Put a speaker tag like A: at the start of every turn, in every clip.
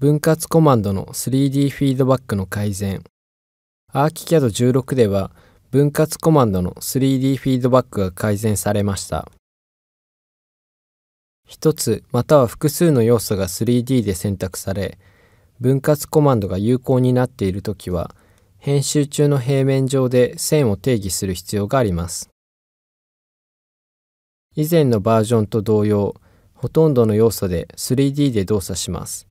A: 分割コマンドの 3D フィードバックの改善 ArchiCAD16 では分割コマンドの 3D フィードバックが改善されました一つまたは複数の要素が 3D で選択され分割コマンドが有効になっているときは編集中の平面上で線を定義する必要があります以前のバージョンと同様ほとんどの要素で 3D で動作します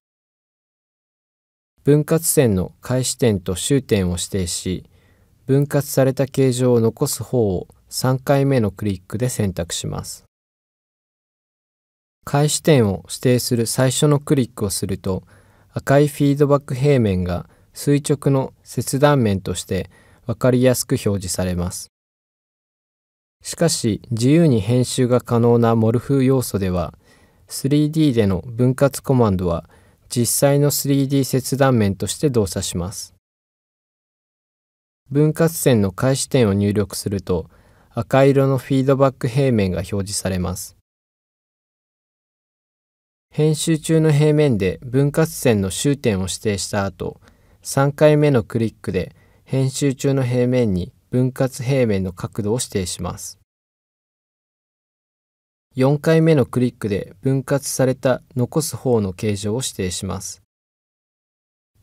A: 分割線の開始点と終点を指定し分割された形状を残す方を3回目のクリックで選択します開始点を指定する最初のクリックをすると赤いフィードバック平面が垂直の切断面として分かりやすく表示されますしかし自由に編集が可能なモルフ要素では 3D での分割コマンドは実際の 3D 切断面として動作します。分割線の開始点を入力すると赤色のフィードバック平面が表示されます。編集中の平面で分割線の終点を指定した後、3回目のクリックで編集中の平面に分割平面の角度を指定します。4回目のクリックで分割された残す方の形状を指定します。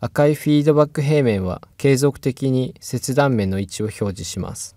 A: 赤いフィードバック平面は継続的に切断面の位置を表示します。